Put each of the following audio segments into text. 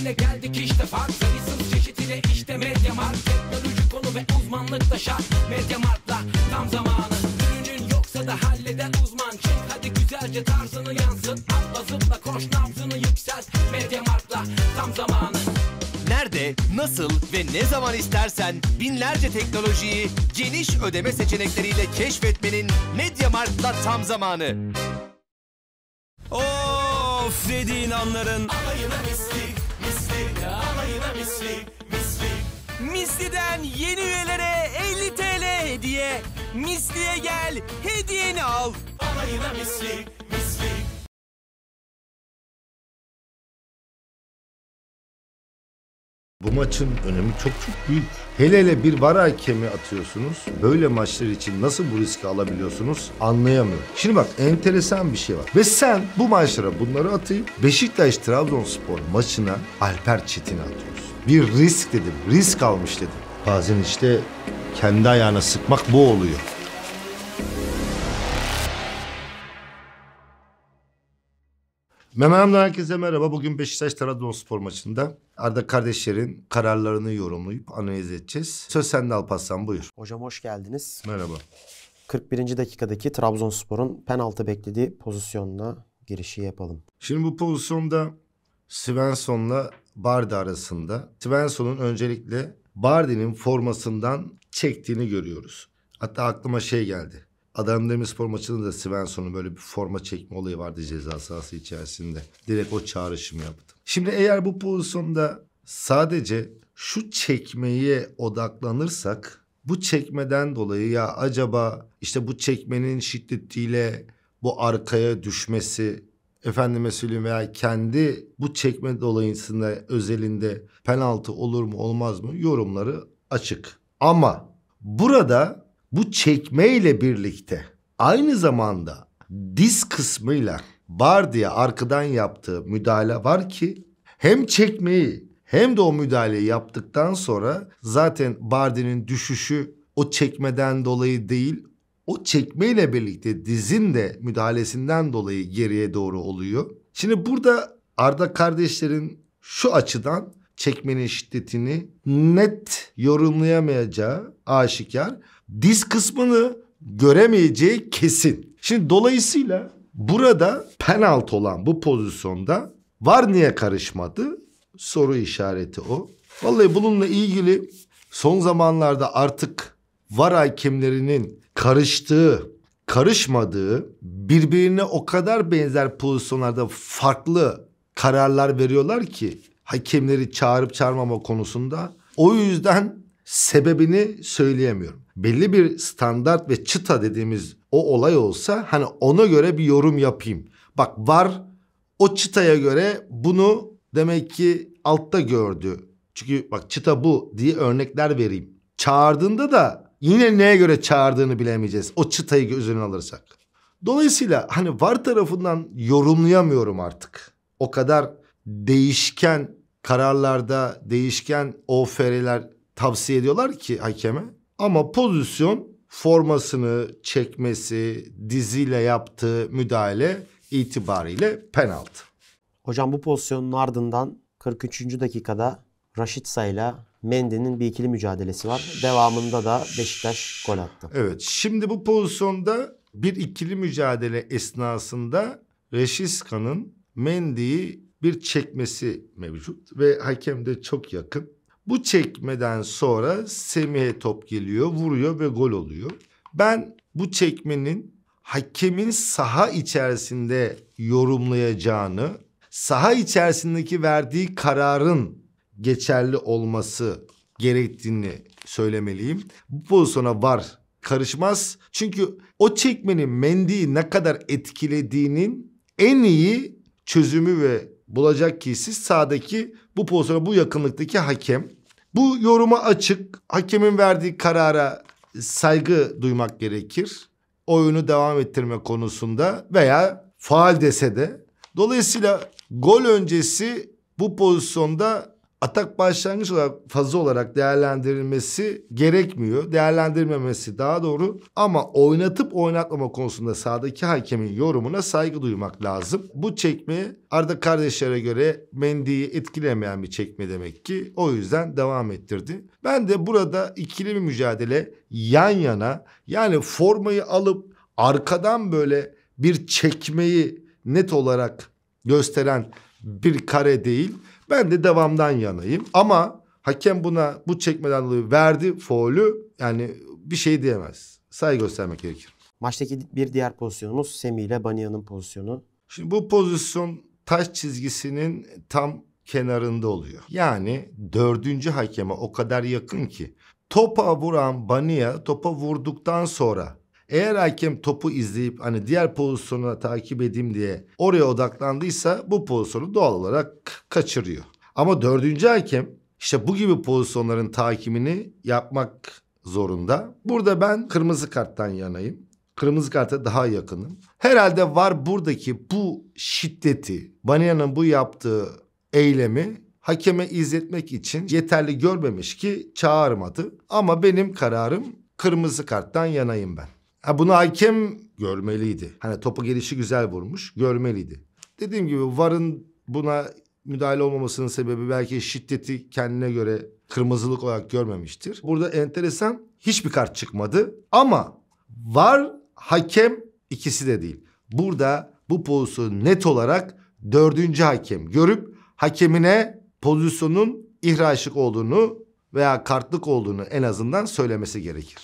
Yine geldik işte fark sayısız çeşitiyle işte medya market Teknoloji konu ve uzmanlık da şart Medya martla tam zamanı Ürünün yoksa da halleder uzman Çek hadi güzelce tarzını yansın Atla zıpla koş nabzını yükselt Medya martla tam zamanı nerede, nasıl ve ne zaman istersen binlerce teknolojiyi geniş ödeme seçenekleriyle keşfetmenin MediaMarkt'la tam zamanı. Of dediğin anların alayına mislik alayına misli, misli. Misli'den yeni üyelere 50 TL hediye. Misli'ye gel, hediyeni al. Alayına misli, Bu maçın önemi çok çok büyük. Hele hele bir var hakemi atıyorsunuz. Böyle maçlar için nasıl bu riski alabiliyorsunuz anlayamıyorum. Şimdi bak enteresan bir şey var. Ve sen bu maçlara bunları atayım. Beşiktaş-Trabzonspor maçına Alper Çetin'i atıyorsun. Bir risk dedim. Risk almış dedim. Bazen işte kendi ayağına sıkmak bu oluyor. Memem'le herkese merhaba. Bugün Beşiktaş Trabzonspor maçında Arda kardeşlerin kararlarını yorumlayıp analiz edeceğiz. Söz sende Alparslan buyur. Hocam hoş geldiniz. Merhaba. 41. dakikadaki Trabzonspor'un penaltı beklediği pozisyonuna girişi yapalım. Şimdi bu pozisyonda Svensson'la Bardi arasında Svensson'un öncelikle Bardi'nin formasından çektiğini görüyoruz. Hatta aklıma şey geldi. Adana Demirspor maçında da Svensson'un böyle bir forma çekme olayı vardı ceza sahası içerisinde. Direkt o çağrışımı yaptım. Şimdi eğer bu pozisyonda sadece şu çekmeye odaklanırsak bu çekmeden dolayı ya acaba işte bu çekmenin şiddetiyle bu arkaya düşmesi efendime söyleyeyim veya kendi bu çekme dolayısında özelinde penaltı olur mu olmaz mı yorumları açık. Ama burada bu çekme ile birlikte aynı zamanda diz kısmıyla bar diye arkadan yaptığı müdahale var ki hem çekmeyi hem de o müdahaleyi yaptıktan sonra zaten Bardi'nin düşüşü o çekmeden dolayı değil o çekmeyle birlikte dizin de müdahalesinden dolayı geriye doğru oluyor. Şimdi burada Arda kardeşlerin şu açıdan çekmenin şiddetini net yorumlayamayacağı aşikar diz kısmını göremeyeceği kesin. Şimdi dolayısıyla burada penaltı olan bu pozisyonda var niye karışmadı? Soru işareti o. Vallahi bununla ilgili son zamanlarda artık var hakemlerinin karıştığı, karışmadığı birbirine o kadar benzer pozisyonlarda farklı kararlar veriyorlar ki hakemleri çağırıp çağırmama konusunda. O yüzden sebebini söyleyemiyorum belli bir standart ve çıta dediğimiz o olay olsa hani ona göre bir yorum yapayım. Bak var o çıtaya göre bunu demek ki altta gördü. Çünkü bak çıta bu diye örnekler vereyim. Çağırdığında da yine neye göre çağırdığını bilemeyeceğiz. O çıtayı göz önüne alırsak. Dolayısıyla hani var tarafından yorumlayamıyorum artık. O kadar değişken kararlarda değişken OFR'ler tavsiye ediyorlar ki hakeme. Ama pozisyon formasını çekmesi, diziyle yaptığı müdahale itibariyle penaltı. Hocam bu pozisyonun ardından 43. dakikada Raşitsa ile Mendy'nin bir ikili mücadelesi var. Devamında da Beşiktaş gol attı. Evet şimdi bu pozisyonda bir ikili mücadele esnasında Reşiska'nın Mendy'yi bir çekmesi mevcut ve hakem de çok yakın. Bu çekmeden sonra Semih'e top geliyor, vuruyor ve gol oluyor. Ben bu çekmenin hakemin saha içerisinde yorumlayacağını, saha içerisindeki verdiği kararın geçerli olması gerektiğini söylemeliyim. Bu pozisyona var karışmaz. Çünkü o çekmenin mendiyi ne kadar etkilediğinin en iyi çözümü ve bulacak ki siz sağdaki bu pozisyona bu yakınlıktaki hakem bu yoruma açık, hakemin verdiği karara saygı duymak gerekir. Oyunu devam ettirme konusunda veya faal dese de. Dolayısıyla gol öncesi bu pozisyonda atak başlangıç olarak fazla olarak değerlendirilmesi gerekmiyor. Değerlendirmemesi daha doğru ama oynatıp oynatmama konusunda sağdaki hakemin yorumuna saygı duymak lazım. Bu çekme Arda kardeşlere göre Mendy'yi etkilemeyen bir çekme demek ki. O yüzden devam ettirdi. Ben de burada ikili bir mücadele yan yana yani formayı alıp arkadan böyle bir çekmeyi net olarak gösteren bir kare değil ben de devamdan yanayım ama hakem buna bu çekmeden dolayı verdi foulü yani bir şey diyemez. Saygı göstermek gerekir. Maçtaki bir diğer pozisyonumuz Semi ile Baniya'nın pozisyonu. Şimdi bu pozisyon taş çizgisinin tam kenarında oluyor. Yani dördüncü hakeme o kadar yakın ki topa vuran Baniya topa vurduktan sonra eğer hakem topu izleyip hani diğer pozisyonu takip edeyim diye oraya odaklandıysa bu pozisyonu doğal olarak kaçırıyor. Ama dördüncü hakem işte bu gibi pozisyonların takimini yapmak zorunda. Burada ben kırmızı karttan yanayım. Kırmızı karta daha yakınım. Herhalde var buradaki bu şiddeti, Banya'nın bu yaptığı eylemi hakeme izletmek için yeterli görmemiş ki çağırmadı. Ama benim kararım kırmızı karttan yanayım ben. Ha bunu hakem görmeliydi. Hani topu gelişi güzel vurmuş, görmeliydi. Dediğim gibi VAR'ın buna müdahale olmamasının sebebi belki şiddeti kendine göre kırmızılık olarak görmemiştir. Burada enteresan hiçbir kart çıkmadı ama VAR hakem ikisi de değil. Burada bu pozisyonu net olarak dördüncü hakem görüp hakemine pozisyonun ihraçlık olduğunu veya kartlık olduğunu en azından söylemesi gerekir.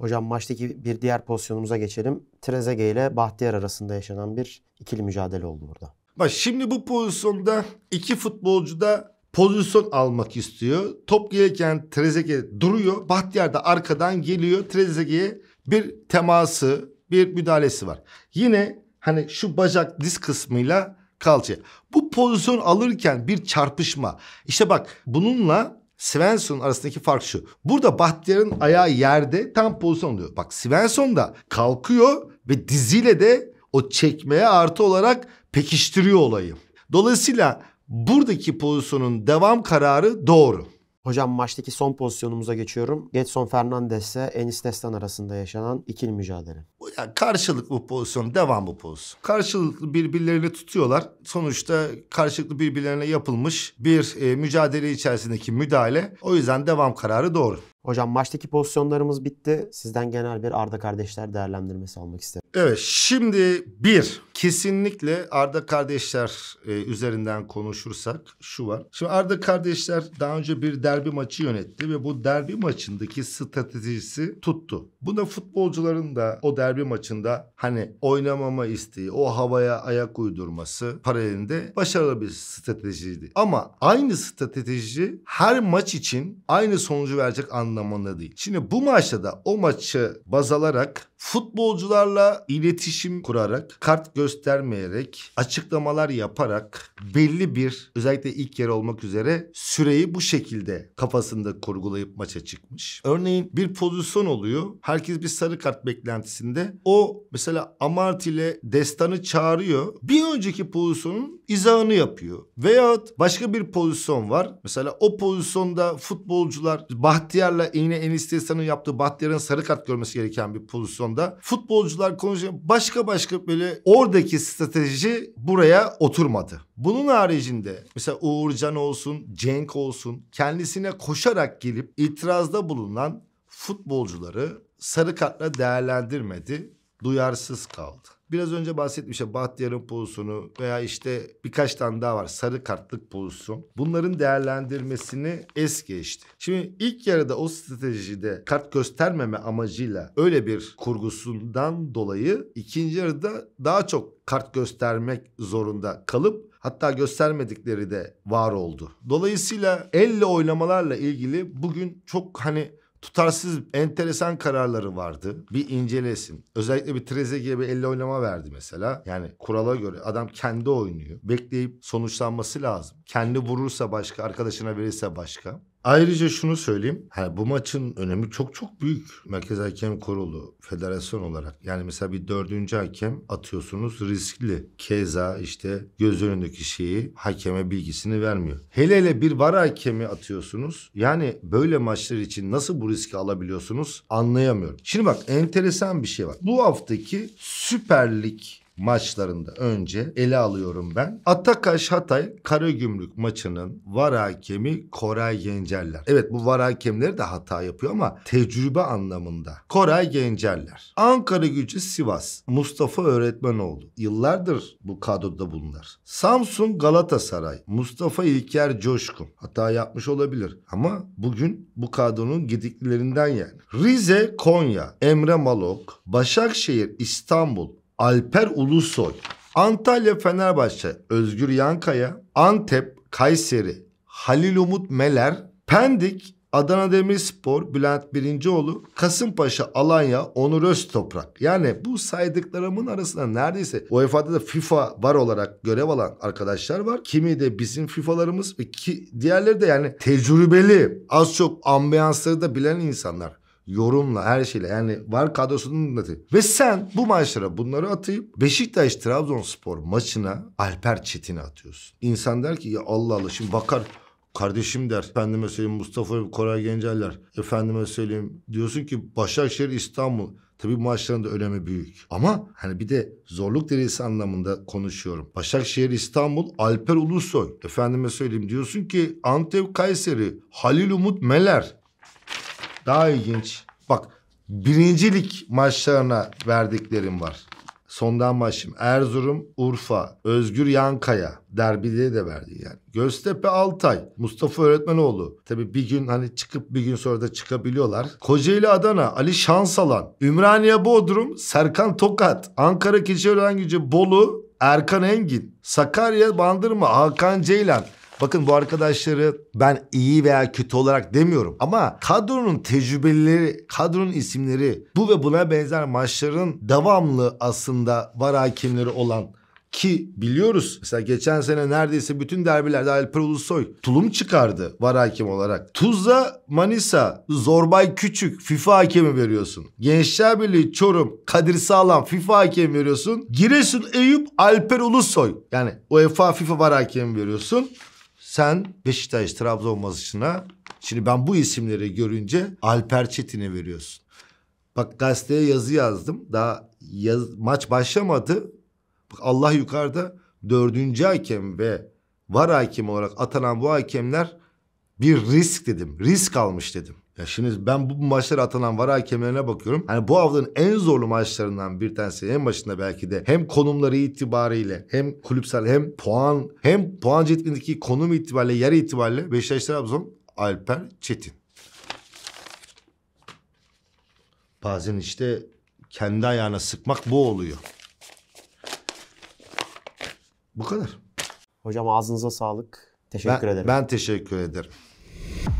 Hocam maçtaki bir diğer pozisyonumuza geçelim. Trezege ile Bahtiyar arasında yaşanan bir ikili mücadele oldu burada. Bak şimdi bu pozisyonda iki futbolcu da pozisyon almak istiyor. Top gelirken Trezege duruyor. Bahtiyar da arkadan geliyor. Trezege'ye bir teması, bir müdahalesi var. Yine hani şu bacak diz kısmıyla kalçaya. Bu pozisyon alırken bir çarpışma. İşte bak bununla Svensson arasındaki fark şu. Burada Bahtiyar'ın ayağı yerde tam pozisyon oluyor. Bak Svensson da kalkıyor ve diziyle de o çekmeye artı olarak pekiştiriyor olayı. Dolayısıyla buradaki pozisyonun devam kararı doğru. Hocam maçtaki son pozisyonumuza geçiyorum. Getson Fernandes Enis Destan arasında yaşanan ikili mücadele. Yani karşılıklı pozisyon, devam bu pozisyon. Karşılıklı birbirlerini tutuyorlar. Sonuçta karşılıklı birbirlerine yapılmış bir e, mücadele içerisindeki müdahale. O yüzden devam kararı doğru. Hocam maçtaki pozisyonlarımız bitti. Sizden genel bir Arda kardeşler değerlendirmesi almak isterim. Evet şimdi bir kesinlikle Arda kardeşler e, üzerinden konuşursak şu var. Şimdi Arda kardeşler daha önce bir derbi maçı yönetti ve bu derbi maçındaki stratejisi tuttu. Buna futbolcuların da o derbi maçında hani oynamama isteği, o havaya ayak uydurması paralelinde başarılı bir stratejiydi. Ama aynı strateji her maç için aynı sonucu verecek anlamda anlamında değil. Şimdi bu maçta da o maçı baz alarak futbolcularla iletişim kurarak, kart göstermeyerek, açıklamalar yaparak belli bir özellikle ilk yer olmak üzere süreyi bu şekilde kafasında kurgulayıp maça çıkmış. Örneğin bir pozisyon oluyor. Herkes bir sarı kart beklentisinde. O mesela Amart ile Destan'ı çağırıyor. Bir önceki pozisyonun izahını yapıyor. Veyahut başka bir pozisyon var. Mesela o pozisyonda futbolcular Bahtiyar'la yine Enis yaptığı Bahtiyar'ın sarı kart görmesi gereken bir pozisyonda futbolcular konuşuyor. Başka başka böyle oradaki strateji buraya oturmadı. Bunun haricinde mesela Uğurcan olsun, Cenk olsun kendisine koşarak gelip itirazda bulunan futbolcuları sarı kartla değerlendirmedi, duyarsız kaldı. Biraz önce bahsetmiştim Bahtiyar'ın pozisyonu veya işte birkaç tane daha var sarı kartlık pozisyon. Bunların değerlendirmesini es geçti. Şimdi ilk yarıda o stratejide kart göstermeme amacıyla öyle bir kurgusundan dolayı ikinci yarıda daha çok kart göstermek zorunda kalıp Hatta göstermedikleri de var oldu. Dolayısıyla elle oynamalarla ilgili bugün çok hani tutarsız enteresan kararları vardı. Bir incelesin. Özellikle bir Trezeguet'e bir elle oynama verdi mesela. Yani kurala göre adam kendi oynuyor. Bekleyip sonuçlanması lazım. Kendi vurursa başka, arkadaşına verirse başka. Ayrıca şunu söyleyeyim. Ha, bu maçın önemi çok çok büyük. Merkez Hakem Kurulu federasyon olarak. Yani mesela bir dördüncü hakem atıyorsunuz riskli. Keza işte göz önündeki şeyi hakeme bilgisini vermiyor. Hele hele bir var hakemi atıyorsunuz. Yani böyle maçlar için nasıl bu riski alabiliyorsunuz anlayamıyorum. Şimdi bak enteresan bir şey var. Bu haftaki Süper Lig maçlarında önce ele alıyorum ben. Atakaş Hatay Karagümrük maçının var hakemi Koray Gencerler. Evet bu var hakemleri de hata yapıyor ama tecrübe anlamında. Koray Gencerler. Ankara Gücü Sivas. Mustafa Öğretmenoğlu. Yıllardır bu kadroda bunlar. Samsun Galatasaray. Mustafa İlker Coşkun. Hata yapmış olabilir ama bugün bu kadronun gidiklerinden yani. Rize Konya. Emre Malok. Başakşehir İstanbul. Alper Ulusoy. Antalya Fenerbahçe Özgür Yankaya. Antep Kayseri Halil Umut Meler. Pendik Adana Demirspor Bülent Birincioğlu. Kasımpaşa Alanya Onur Öztoprak. Yani bu saydıklarımın arasında neredeyse UEFA'da da FIFA var olarak görev alan arkadaşlar var. Kimi de bizim FIFA'larımız ki diğerleri de yani tecrübeli az çok ambiyansları da bilen insanlar yorumla her şeyle yani var kadrosunun neti. Ve sen bu maçlara bunları atayıp Beşiktaş Trabzonspor maçına Alper Çetin'i atıyorsun. İnsan der ki ya Allah Allah şimdi bakar Kardeşim der, efendime söyleyeyim Mustafa Koray Genceller, efendime söyleyeyim diyorsun ki Başakşehir İstanbul. Tabii bu maçların da önemi büyük. Ama hani bir de zorluk derecesi anlamında konuşuyorum. Başakşehir İstanbul, Alper Ulusoy. Efendime söyleyeyim diyorsun ki Antep Kayseri, Halil Umut Meler. Daha ilginç. Bak birincilik maçlarına verdiklerim var. Sondan başım. Erzurum, Urfa, Özgür Yankaya derbileri de verdi yani. Göztepe Altay, Mustafa Öğretmenoğlu. Tabii bir gün hani çıkıp bir gün sonra da çıkabiliyorlar. Kocaeli Adana, Ali Şansalan, Ümraniye Bodrum, Serkan Tokat, Ankara Keçiören Gücü Bolu, Erkan Engin, Sakarya Bandırma, Hakan Ceylan. Bakın bu arkadaşları ben iyi veya kötü olarak demiyorum ama kadronun tecrübeleri, kadronun isimleri bu ve buna benzer maçların devamlı aslında var hakimleri olan ki biliyoruz mesela geçen sene neredeyse bütün derbilerde Alper Ulusoy tulum çıkardı var hakem olarak. Tuzla, Manisa, Zorbay Küçük FIFA hakemi veriyorsun. Gençler Birliği, Çorum, Kadir Sağlam FIFA hakemi veriyorsun. Giresun, Eyüp, Alper Ulusoy yani UEFA FIFA var hakemi veriyorsun. Sen Beşiktaş Trabzon maçına şimdi ben bu isimleri görünce Alper Çetin'e veriyorsun. Bak gazeteye yazı yazdım. Daha yaz, maç başlamadı. Bak Allah yukarıda dördüncü hakem ve var hakem olarak atanan bu hakemler bir risk dedim. Risk almış dedim. Ya şimdi ben bu maçlara atanan var hakemlerine bakıyorum. Hani bu haftanın en zorlu maçlarından bir tanesi en başında belki de hem konumları itibariyle hem kulüpsel hem puan hem puan cetvelindeki konum itibariyle yer itibariyle Beşiktaş Trabzon Alper Çetin. Bazen işte kendi ayağına sıkmak bu oluyor. Bu kadar. Hocam ağzınıza sağlık. Teşekkür ben, ederim. Ben teşekkür ederim.